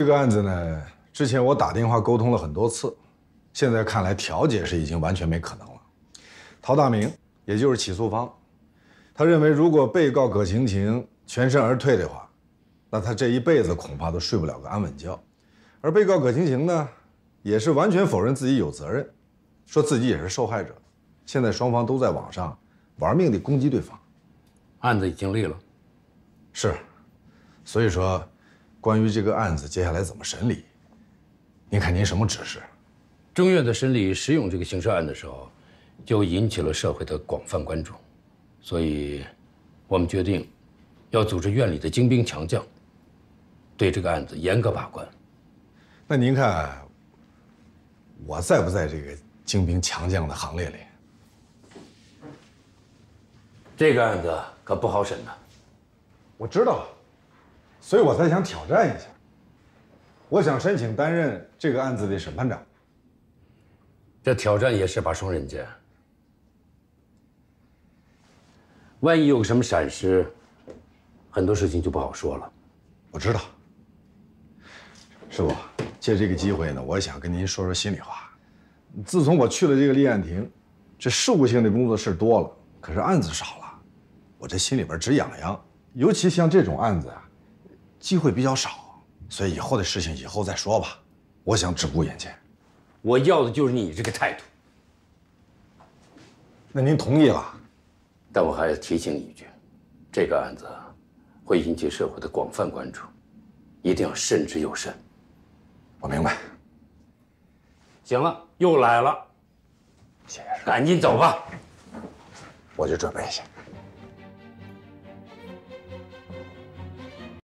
这个案子呢，之前我打电话沟通了很多次，现在看来调解是已经完全没可能了。陶大明，也就是起诉方，他认为如果被告葛晴晴全身而退的话，那他这一辈子恐怕都睡不了个安稳觉。而被告葛晴晴呢，也是完全否认自己有责任，说自己也是受害者。现在双方都在网上玩命地攻击对方，案子已经立了。是，所以说。关于这个案子接下来怎么审理，您看您什么指示？中院在审理石勇这个刑事案件的时候，就引起了社会的广泛关注，所以，我们决定，要组织院里的精兵强将，对这个案子严格把关。那您看，我在不在这个精兵强将的行列里？这个案子可不好审呐。我知道了。所以，我才想挑战一下。我想申请担任这个案子的审判长。这挑战也是把双刃剑，万一有个什么闪失，很多事情就不好说了。我知道，师傅，借这个机会呢，我想跟您说说心里话。自从我去了这个立案庭，这事务性的工作事多了，可是案子少了，我这心里边直痒痒。尤其像这种案子啊，机会比较少，所以以后的事情以后再说吧。我想只顾眼前。我要的就是你这个态度。那您同意了？但我还要提醒你一句，这个案子会引起社会的广泛关注，一定要慎之又慎。我明白。行了，又来了，谢谢。赶紧走吧，我去准备一下。